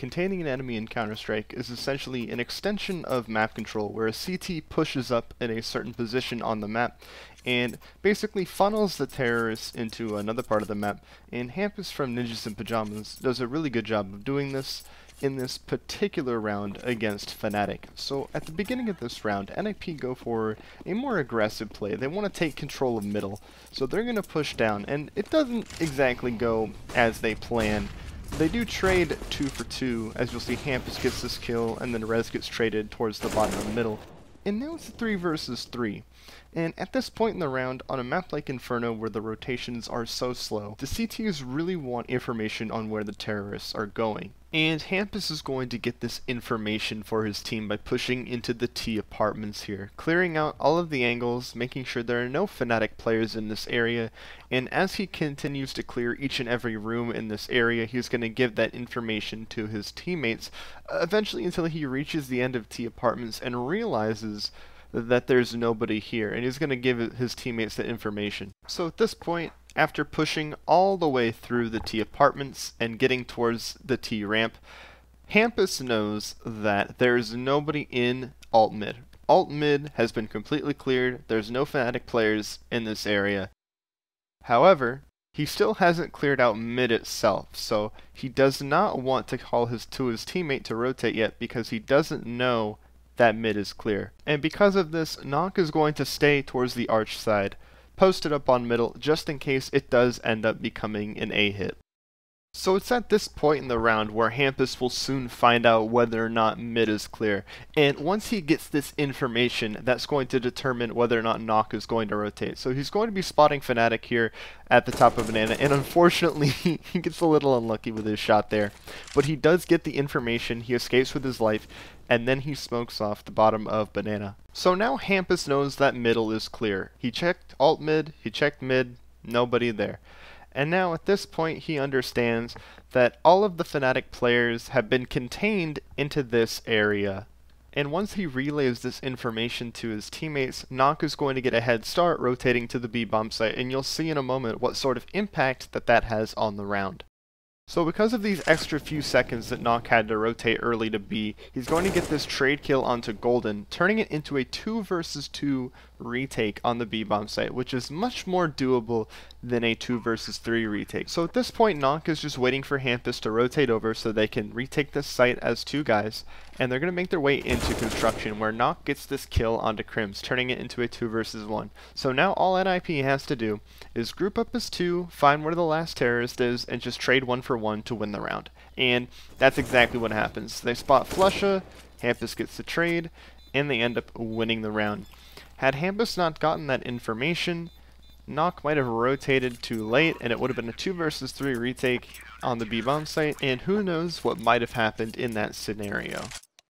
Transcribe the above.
containing an enemy in Counter-Strike is essentially an extension of map control where a CT pushes up in a certain position on the map and basically funnels the terrorists into another part of the map and Hampus from Ninjas in Pajamas does a really good job of doing this in this particular round against Fnatic. So at the beginning of this round, NIP go for a more aggressive play. They want to take control of middle, so they're going to push down, and it doesn't exactly go as they plan. They do trade two for two, as you'll see Hampus gets this kill, and then Rez gets traded towards the bottom of the middle. And now it's three versus three. And at this point in the round, on a map like Inferno where the rotations are so slow, the CTs really want information on where the terrorists are going. And Hampus is going to get this information for his team by pushing into the T apartments here, clearing out all of the angles, making sure there are no Fnatic players in this area, and as he continues to clear each and every room in this area, he's going to give that information to his teammates, uh, eventually until he reaches the end of T apartments and realizes that there's nobody here, and he's going to give his teammates that information. So at this point, after pushing all the way through the T apartments and getting towards the T ramp, Hampus knows that there is nobody in alt mid. Alt mid has been completely cleared, there's no fanatic players in this area. However, he still hasn't cleared out mid itself, so he does not want to call his to his teammate to rotate yet because he doesn't know that mid is clear. And because of this, Nock is going to stay towards the arch side post it up on middle just in case it does end up becoming an A hit. So it's at this point in the round where Hampus will soon find out whether or not mid is clear, and once he gets this information, that's going to determine whether or not Nock is going to rotate. So he's going to be spotting Fnatic here at the top of Banana, and unfortunately he gets a little unlucky with his shot there, but he does get the information, he escapes with his life, and then he smokes off the bottom of Banana. So now Hampus knows that middle is clear. He checked alt mid, he checked mid, nobody there and now at this point he understands that all of the fanatic players have been contained into this area. And once he relays this information to his teammates, Nock is going to get a head start rotating to the B bomb site, and you'll see in a moment what sort of impact that that has on the round. So because of these extra few seconds that Nock had to rotate early to B, he's going to get this trade kill onto Golden, turning it into a 2 versus 2 retake on the B-bomb site, which is much more doable than a 2 versus 3 retake. So at this point, Nonk is just waiting for Hampus to rotate over so they can retake this site as two guys, and they're going to make their way into construction, where Nonk gets this kill onto Crims, turning it into a 2 versus 1. So now all NIP has to do is group up as two, find where the last terrorist is, and just trade one for one to win the round. And that's exactly what happens. They spot Flusha, Hampus gets the trade, and they end up winning the round. Had Hambus not gotten that information, Nock might have rotated too late and it would have been a 2 versus 3 retake on the B-bomb site, and who knows what might have happened in that scenario.